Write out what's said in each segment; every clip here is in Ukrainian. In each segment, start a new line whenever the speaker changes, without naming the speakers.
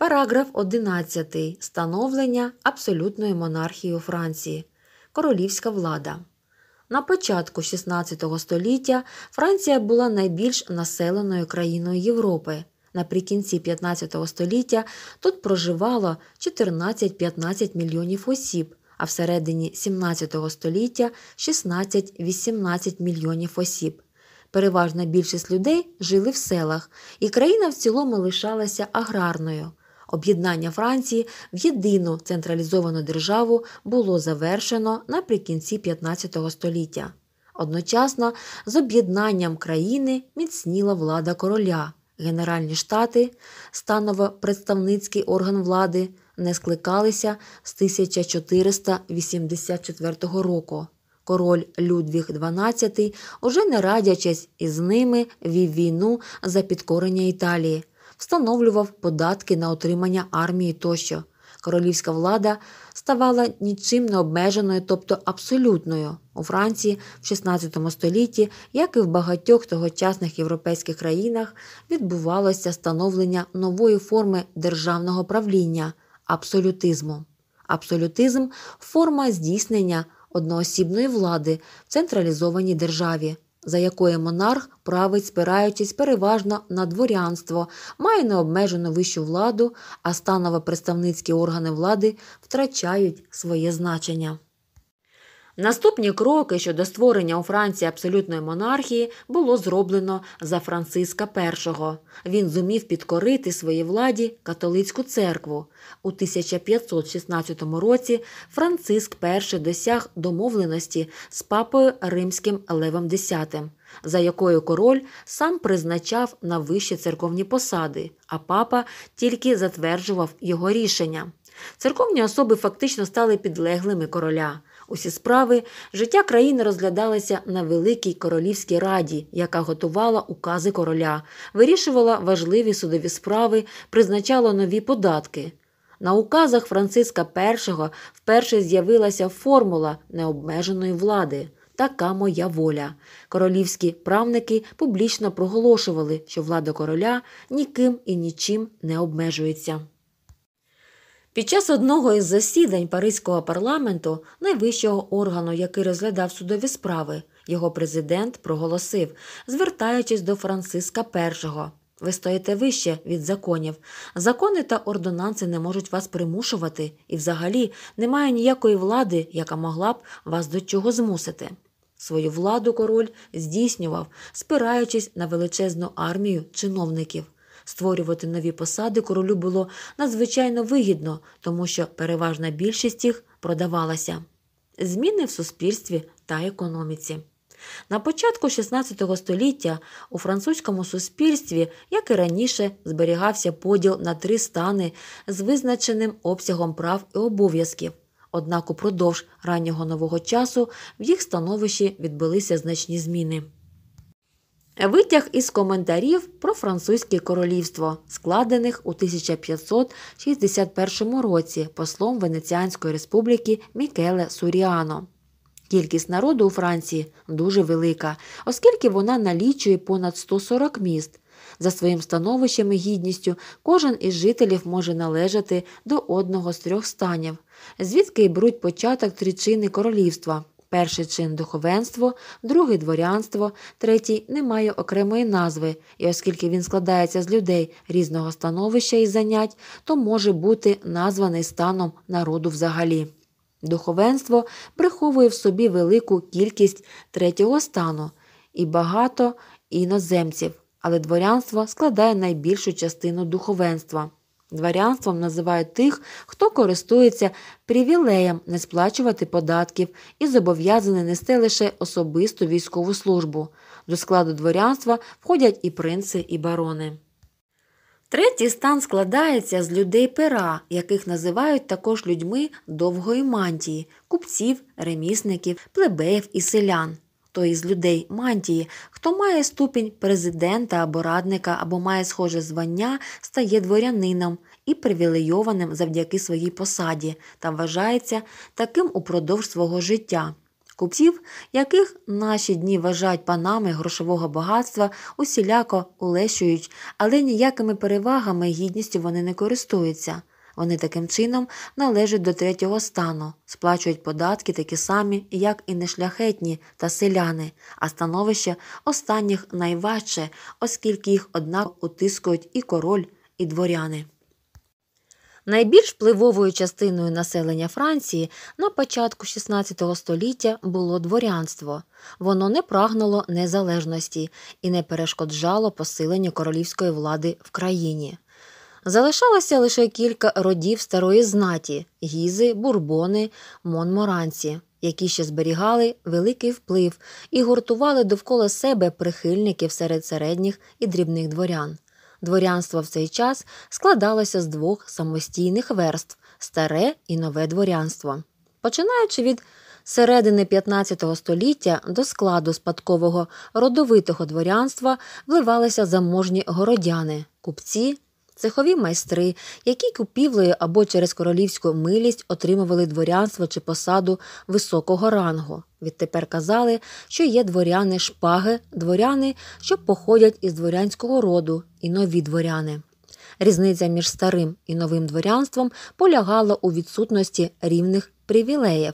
Параграф 11. Становлення абсолютної монархії у Франції. Королівська влада. На початку XVI століття Франція була найбільш населеною країною Європи. Наприкінці 15 століття тут проживало 14-15 мільйонів осіб, а всередині 17 століття 16-18 мільйонів осіб. Переважна більшість людей жили в селах, і країна в цілому лишалася аграрною. Об'єднання Франції в єдину централізовану державу було завершено наприкінці 15 століття. Одночасно з об'єднанням країни міцніла влада короля, Генеральні штати, станово представницький орган влади не скликалися з 1484 року. Король Людвіг XII, уже не радячись із ними, вів війну за підкорення Італії встановлював податки на отримання армії тощо. Королівська влада ставала нічим не обмеженою, тобто абсолютною у Франції в 16 столітті, як і в багатьох тогочасних європейських країнах, відбувалося становлення нової форми державного правління абсолютизму. Абсолютизм форма здійснення одноосібної влади в централізованій державі за якою монарх править, спираючись переважно на дворянство, має необмежену вищу владу, а станове представницькі органи влади втрачають своє значення. Наступні кроки щодо створення у Франції абсолютної монархії було зроблено за Франциска І. Він зумів підкорити своїй владі католицьку церкву. У 1516 році Франциск І досяг домовленості з папою римським Левом X, за якою король сам призначав на вищі церковні посади, а папа тільки затверджував його рішення. Церковні особи фактично стали підлеглими короля усі справи, життя країни розглядалося на Великій Королівській раді, яка готувала укази короля, вирішувала важливі судові справи, призначала нові податки. На указах Франциска І вперше з'явилася формула необмеженої влади. Така моя воля. Королівські правники публічно проголошували, що влада короля ніким і нічим не обмежується. Під час одного із засідань Паризького парламенту, найвищого органу, який розглядав судові справи, його президент проголосив, звертаючись до Франциска І. Ви стоїте вище від законів. Закони та ордонанси не можуть вас примушувати, і взагалі немає ніякої влади, яка могла б вас до чого змусити. Свою владу король здійснював, спираючись на величезну армію чиновників. Створювати нові посади королю було надзвичайно вигідно, тому що переважна більшість їх продавалася. Зміни в суспільстві та економіці. На початку XVI століття у французькому суспільстві, як і раніше, зберігався поділ на три стани з визначеним обсягом прав і обов'язків. Однак упродовж раннього нового часу в їх становищі відбулися значні зміни. Витяг із коментарів про французьке королівство, складених у 1561 році послом Венеціанської республіки Мікеле Суріано. Кількість народу у Франції дуже велика, оскільки вона налічує понад 140 міст. За своїм становищем і гідністю кожен із жителів може належати до одного з трьох станів, звідки й беруть початок тричини королівства Перший чин духовенство, другий дворянство, третій не має окремої назви, і оскільки він складається з людей різного становища і занять, то може бути названий станом народу взагалі. Духовенство приховує в собі велику кількість третього стану і багато іноземців, але дворянство складає найбільшу частину духовенства. Дворянством називають тих, хто користується привілеєм не сплачувати податків і зобов'язаний нести лише особисту військову службу. До складу дворянства входять і принци, і барони. Третій стан складається з людей пера, яких називають також людьми довгої мантії купців, ремісників, плебеїв і селян хто із людей мантії, хто має ступінь президента або радника, або має схоже звання, стає дворянином і привілейованим завдяки своїй посаді та вважається таким упродовж свого життя. Купців, яких наші дні вважають панами грошового багатства, усіляко улещують, але ніякими перевагами гідністю вони не користуються. Вони таким чином належать до третього стану, сплачують податки такі самі, як і нешляхетні та селяни, а становище останніх найважче, оскільки їх однак утискують і король, і дворяни. Найбільш впливовою частиною населення Франції на початку XVI століття було дворянство. Воно не прагнуло незалежності і не перешкоджало посиленню королівської влади в країні. Залишалося лише кілька родів старої знаті гізи, бурбони, монморанці, які ще зберігали великий вплив і гуртували довкола себе прихильників серед середніх і дрібних дворян. Дворянство в цей час складалося з двох самостійних верств старе і нове дворянство. Починаючи від середини 15 століття до складу спадкового родовитого дворянства вливалися заможні городяни, купці, цехові майстри, які купівлею або через королівську милість отримували дворянство чи посаду високого рангу. Відтепер казали, що є дворяни шпаги, дворяни, що походять із дворянського роду, і нові дворяни. Різниця між старим і новим дворянством полягала у відсутності рівних привілеїв.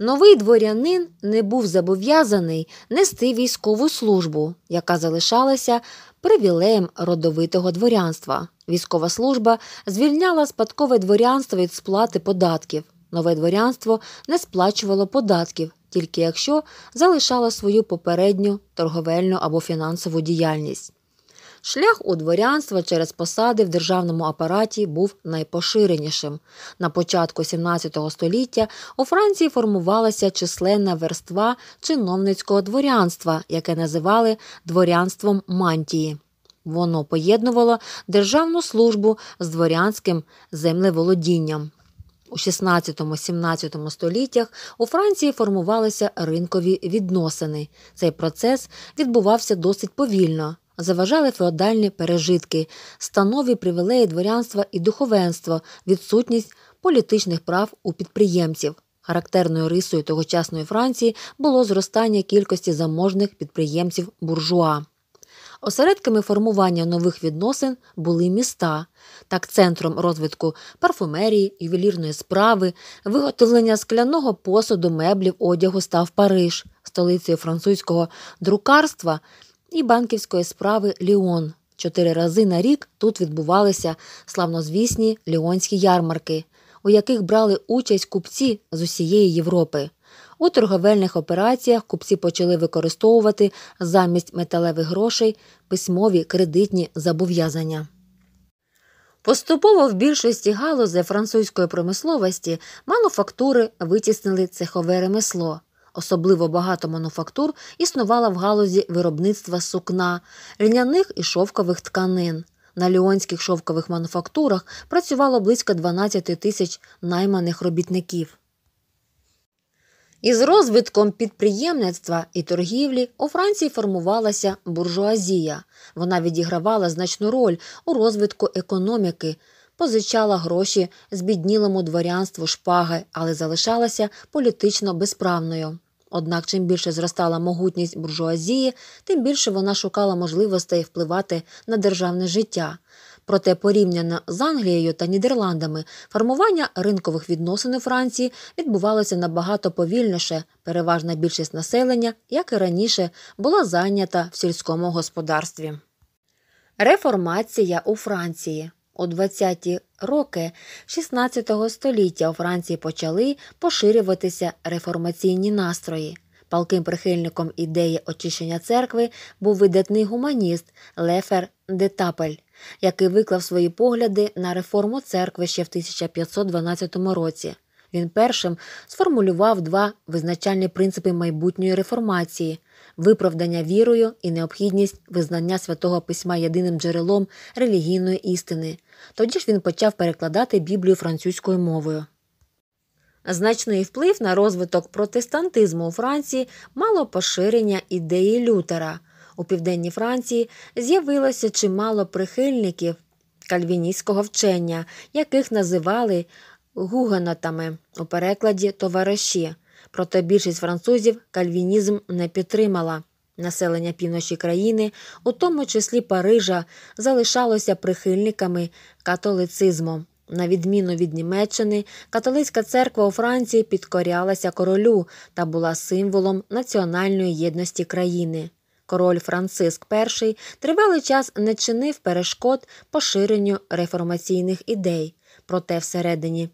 Новий дворянин не був зобов'язаний нести військову службу, яка залишалася привілеєм родовитого дворянства. Військова служба звільняла спадкове дворянство від сплати податків. Нове дворянство не сплачувало податків, тільки якщо залишало свою попередню торговельну або фінансову діяльність. Шлях у дворянство через посади в державному апараті був найпоширенішим. На початку XVII століття у Франції формувалася численна верства чиновницького дворянства, яке називали дворянством мантії. Воно поєднувало державну службу з дворянським землеволодінням. У 16-17 століттях у Франції формувалися ринкові відносини. Цей процес відбувався досить повільно заважали феодальні пережитки, станові привілеї дворянства і духовенства, відсутність політичних прав у підприємців. Характерною рисою тогочасної Франції було зростання кількості заможних підприємців буржуа. Осередками формування нових відносин були міста, так центром розвитку парфумерії, ювелірної справи, виготовлення скляного посуду, меблів, одягу став Париж, столицею французького друкарства і банківської справи Ліон. Чотири рази на рік тут відбувалися славнозвісні ліонські ярмарки, у яких брали участь купці з усієї Європи. У торговельних операціях купці почали використовувати замість металевих грошей письмові кредитні зобов'язання. Поступово в більшості галузей французької промисловості мануфактури витіснили цехове ремесло особливо багато мануфактур існувала в галузі виробництва сукна, льняних і шовкових тканин. На ліонських шовкових мануфактурах працювало близько 12 тисяч найманих робітників. Із розвитком підприємництва і торгівлі у Франції формувалася буржуазія. Вона відігравала значну роль у розвитку економіки, позичала гроші збіднілому дворянству шпаги, але залишалася політично безправною. Однак, чим більше зростала могутність буржуазії, тим більше вона шукала можливостей впливати на державне життя. Проте, порівняно з Англією та Нідерландами, формування ринкових відносин у Франції відбувалося набагато повільніше. Переважна більшість населення, як і раніше, була зайнята в сільському господарстві. Реформація у Франції у 20-ті роки 16 століття у Франції почали поширюватися реформаційні настрої. Палким прихильником ідеї очищення церкви був видатний гуманіст Лефер Де Тапель, який виклав свої погляди на реформу церкви ще в 1512 році. Він першим сформулював два визначальні принципи майбутньої реформації виправдання вірою і необхідність визнання святого письма єдиним джерелом релігійної істини. Тоді ж він почав перекладати Біблію французькою мовою. Значний вплив на розвиток протестантизму у Франції мало поширення ідеї Лютера. У південній Франції з'явилося чимало прихильників кальвіністського вчення, яких називали гугенотами у перекладі товариші. Проте більшість французів кальвінізм не підтримала. Населення півночі країни, у тому числі Парижа, залишалося прихильниками католицизму. На відміну від Німеччини, католицька церква у Франції підкорялася королю та була символом національної єдності країни. Король Франциск І тривалий час не чинив перешкод поширенню реформаційних ідей. Проте всередині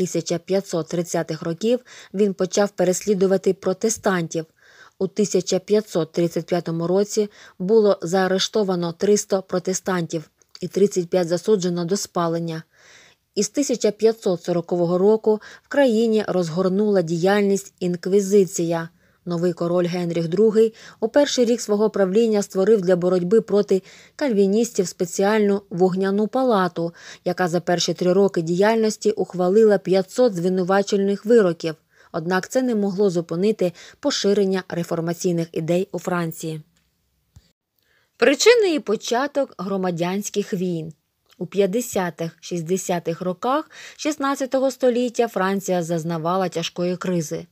1530-х років він почав переслідувати протестантів. У 1535 році було заарештовано 300 протестантів і 35 засуджено до спалення. Із 1540 року в країні розгорнула діяльність інквізиція. Новий король Генріх II у перший рік свого правління створив для боротьби проти кальвіністів спеціальну вогняну палату, яка за перші три роки діяльності ухвалила 500 звинувачельних вироків. Однак це не могло зупинити поширення реформаційних ідей у Франції. Причини і початок громадянських війн. У 50-60-х -х, х роках 16 століття Франція зазнавала тяжкої кризи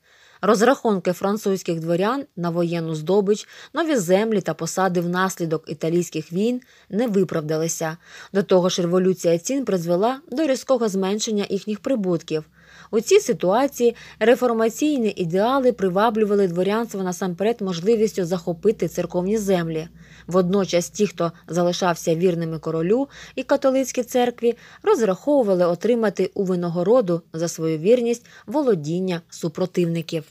розрахунки французьких дворян на воєнну здобич, нові землі та посади внаслідок італійських війн не виправдалися. До того ж, революція цін призвела до різкого зменшення їхніх прибутків. У цій ситуації реформаційні ідеали приваблювали дворянство насамперед можливістю захопити церковні землі. Водночас ті, хто залишався вірними королю і католицькій церкві, розраховували отримати у винагороду за свою вірність володіння супротивників.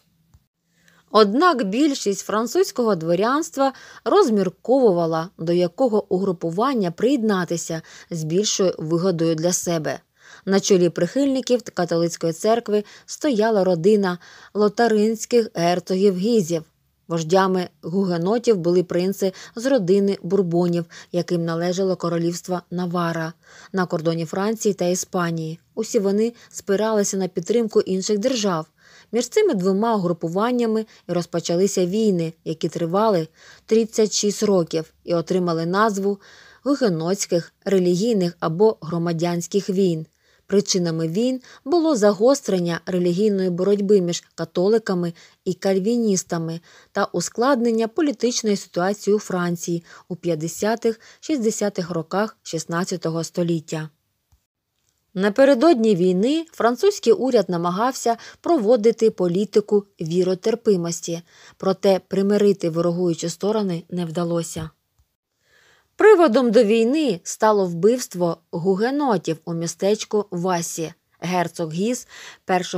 Однак більшість французького дворянства розмірковувала, до якого угрупування приєднатися з більшою вигодою для себе. На чолі прихильників католицької церкви стояла родина лотаринських герцогів гізів. Вождями гугенотів були принци з родини бурбонів, яким належало королівство Навара на кордоні Франції та Іспанії. Усі вони спиралися на підтримку інших держав. Між цими двома угрупуваннями і розпочалися війни, які тривали 36 років і отримали назву гугенотських релігійних або громадянських війн. Причинами війн було загострення релігійної боротьби між католиками і кальвіністами та ускладнення політичної ситуації у Франції у 50-60-х роках 16 століття. Напередодні війни французький уряд намагався проводити політику віротерпимості, проте примирити ворогуючі сторони не вдалося. Приводом до війни стало вбивство гугенотів у містечку Васі, герцог Гіс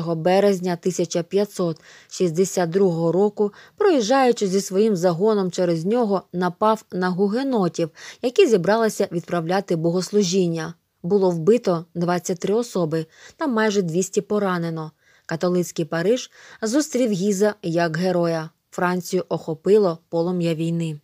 1 березня 1562 року, проїжджаючи зі своїм загоном через нього, напав на гугенотів, які зібралися відправляти богослужіння було вбито 23 особи та майже 200 поранено. Католицький Париж зустрів Гіза як героя. Францію охопило полум'я війни.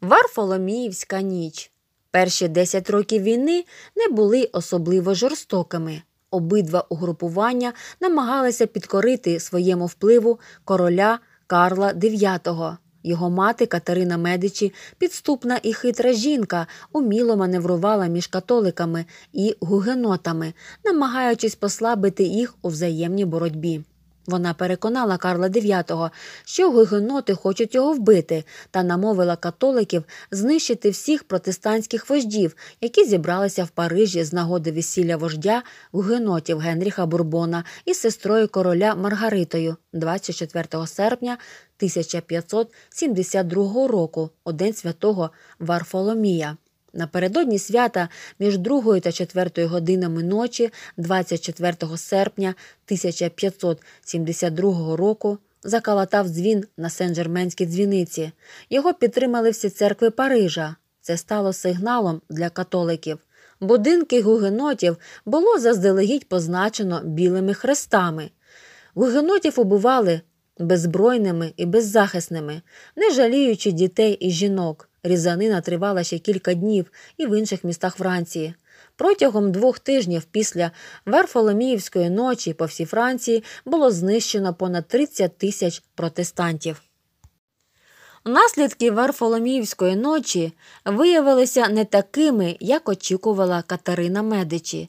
Варфоломіївська ніч. Перші 10 років війни не були особливо жорстокими. Обидва угрупування намагалися підкорити своєму впливу короля Карла IX. Його мати Катерина Медичі, підступна і хитра жінка, уміло маневрувала між католиками і гугенотами, намагаючись послабити їх у взаємній боротьбі. Вона переконала Карла IX, що гугеноти хочуть його вбити, та намовила католиків знищити всіх протестантських вождів, які зібралися в Парижі з нагоди весілля вождя гугенотів Генріха Бурбона із сестрою короля Маргаритою 24 серпня 1572 року, один святого Варфоломія. Напередодні свята між 2 та 4 годинами ночі, 24 серпня 1572 року, закалатав дзвін на Сен-Жерменській дзвіниці. Його підтримали всі церкви Парижа. Це стало сигналом для католиків. Будинки гугенотів було заздалегідь позначено білими хрестами. Гугенотів убивали беззбройними і беззахисними, не жаліючи дітей і жінок. Різанина тривала ще кілька днів і в інших містах Франції. Протягом двох тижнів після Верфоломіївської ночі по всій Франції було знищено понад 30 тисяч протестантів. Наслідки Верфоломіївської ночі виявилися не такими, як очікувала Катерина Медичі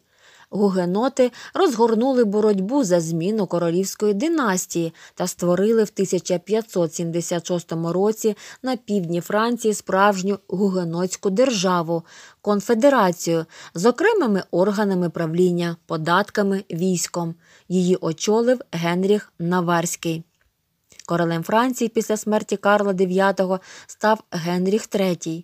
гугеноти розгорнули боротьбу за зміну королівської династії та створили в 1576 році на півдні Франції справжню гугенотську державу, конфедерацію з окремими органами правління, податками, військом. Її очолив Генріх Наварський. Королем Франції після смерті Карла IX став Генріх III.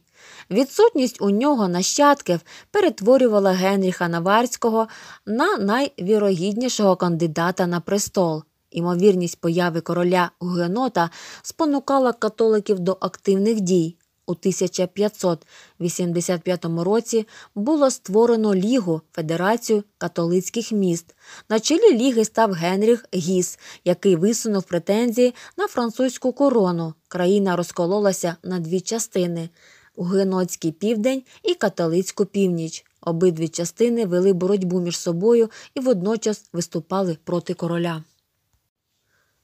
Відсутність у нього нащадків перетворювала Генріха Наварського на найвірогіднішого кандидата на престол. Імовірність появи короля Гугенота спонукала католиків до активних дій. У 1585 році було створено Лігу Федерацію католицьких міст. На чолі Ліги став Генріх Гіс, який висунув претензії на французьку корону. Країна розкололася на дві частини гугенотський південь і католицьку північ. Обидві частини вели боротьбу між собою і водночас виступали проти короля.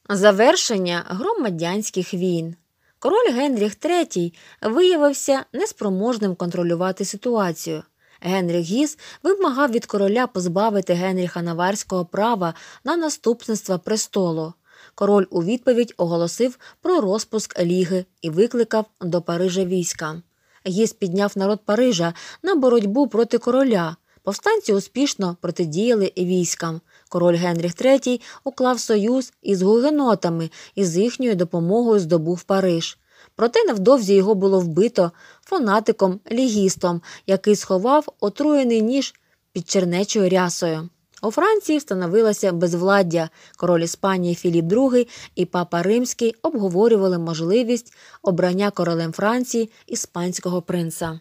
Завершення громадянських війн. Король Генріх III виявився неспроможним контролювати ситуацію. Генріх Гіс вимагав від короля позбавити Генріха Наварського права на наступництво престолу. Король у відповідь оголосив про розпуск ліги і викликав до Парижа війська. Гіс підняв народ Парижа на боротьбу проти короля. Повстанці успішно протидіяли військам. Король Генріх III уклав союз із гугенотами і з їхньою допомогою здобув Париж. Проте невдовзі його було вбито фанатиком лігістом, який сховав отруєний ніж під чернечою рясою. У Франції встановилося безвладдя. Король Іспанії Філіп II і папа Римський обговорювали можливість обрання королем Франції іспанського принца.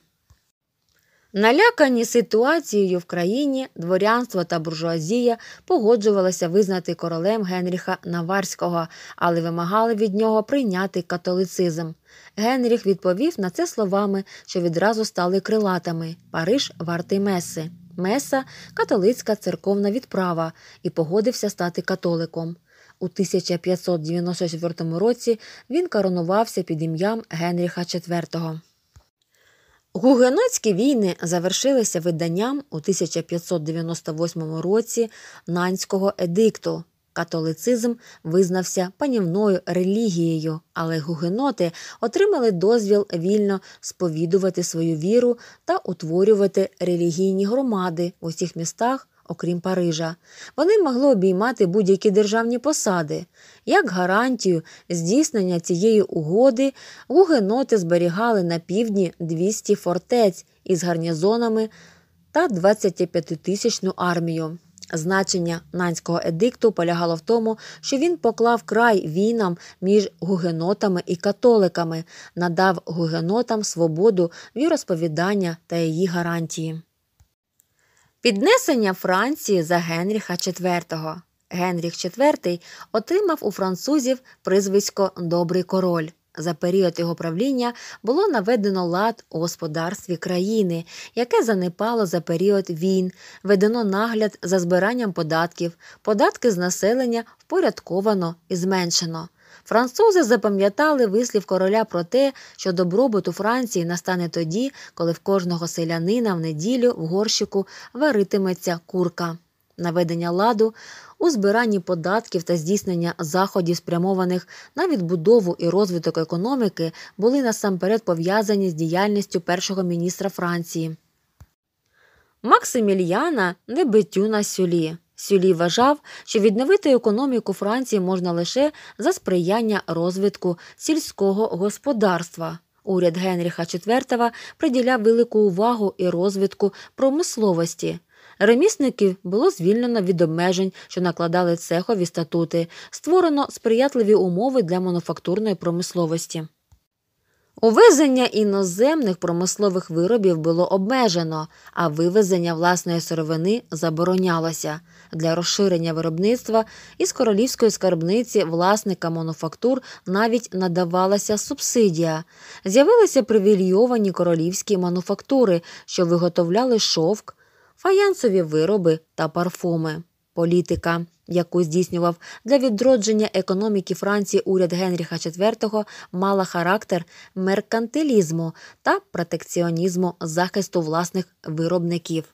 Налякані ситуацією в країні дворянство та буржуазія погоджувалися визнати королем Генріха Наварського, але вимагали від нього прийняти католицизм. Генріх відповів на це словами, що відразу стали крилатами Париж вартий Меси. Меса католицька церковна відправа і погодився стати католиком. У 1594 році він коронувався під ім'ям Генріха IV. Гугенотські війни завершилися виданням у 1598 році Нанського едикту. Католицизм визнався панівною релігією, але гугеноти отримали дозвіл вільно сповідувати свою віру та утворювати релігійні громади в усіх містах, окрім Парижа. Вони могли обіймати будь-які державні посади. Як гарантію здійснення цієї угоди гугеноти зберігали на півдні 200 фортець із гарнізонами та 25-тисячну армію. Значення нанського едикту полягало в тому, що він поклав край війнам між гугенотами і католиками, надав гугенотам свободу віросповідання та її гарантії. Піднесення Франції за Генріха IV. Генріх IV отримав у французів призвисько Добрий король. За період його правління було наведено лад у господарстві країни, яке занепало за період війн, ведено нагляд за збиранням податків, податки з населення впорядковано і зменшено. Французи запам'ятали вислів короля про те, що добробут у Франції настане тоді, коли в кожного селянина в неділю в горщику варитиметься курка наведення ладу у збиранні податків та здійснення заходів, спрямованих на відбудову і розвиток економіки, були насамперед пов'язані з діяльністю першого міністра Франції. Максимільяна Небетюна Сюлі. Сюлі вважав, що відновити економіку Франції можна лише за сприяння розвитку сільського господарства. Уряд Генріха IV приділяв велику увагу і розвитку промисловості. Ремісників було звільнено від обмежень, що накладали цехові статути, створено сприятливі умови для мануфактурної промисловості. Увезення іноземних промислових виробів було обмежено, а вивезення власної сировини заборонялося. Для розширення виробництва із королівської скарбниці власника мануфактур навіть надавалася субсидія. З'явилися привільйовані королівські мануфактури, що виготовляли шовк, фаянсові вироби та парфуми. Політика, яку здійснював для відродження економіки Франції уряд Генріха IV, мала характер меркантилізму та протекціонізму захисту власних виробників.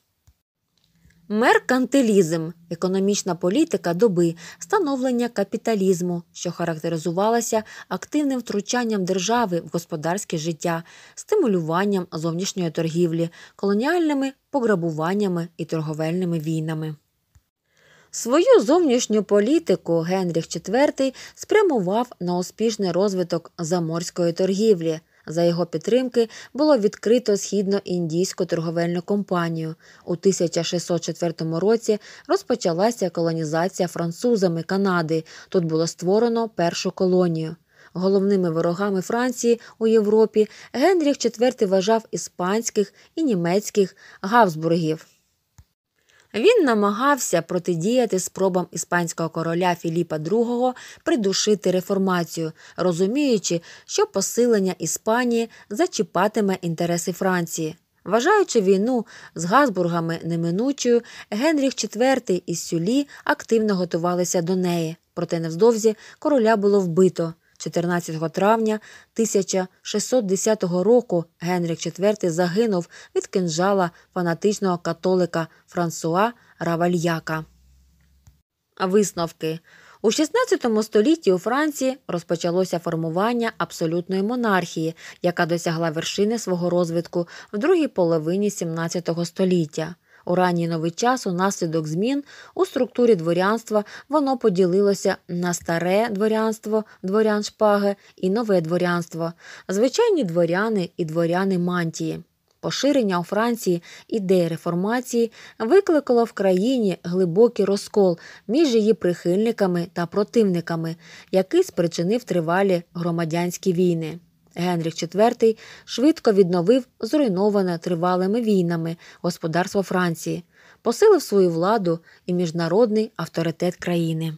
Меркантилізм економічна політика доби становлення капіталізму, що характеризувалася активним втручанням держави в господарське життя, стимулюванням зовнішньої торгівлі, колоніальними пограбуваннями і торговельними війнами. Свою зовнішню політику Генріх IV спрямував на успішний розвиток заморської торгівлі, за його підтримки було відкрито східно-індійську торговельну компанію. У 1604 році розпочалася колонізація французами Канади. Тут було створено першу колонію. Головними ворогами Франції у Європі Генріх IV вважав іспанських і німецьких гавсбургів. Він намагався протидіяти спробам іспанського короля Філіпа II придушити реформацію, розуміючи, що посилення Іспанії зачіпатиме інтереси Франції. Вважаючи війну з Газбургами неминучою, Генріх IV і Сюлі активно готувалися до неї, проте невздовзі короля було вбито. 14 травня 1610 року Генрік IV загинув від кинжала фанатичного католика Франсуа Равальяка. Висновки у 16 столітті у Франції розпочалося формування абсолютної монархії, яка досягла вершини свого розвитку в другій половині 17 століття. У ранній новий час унаслідок змін у структурі дворянства воно поділилося на старе дворянство дворян шпаги і нове дворянство, звичайні дворяни і дворяни мантії. Поширення у Франції ідеї реформації викликало в країні глибокий розкол між її прихильниками та противниками, який спричинив тривалі громадянські війни. Генріх IV швидко відновив зруйноване тривалими війнами господарство Франції, посилив свою владу і міжнародний авторитет країни.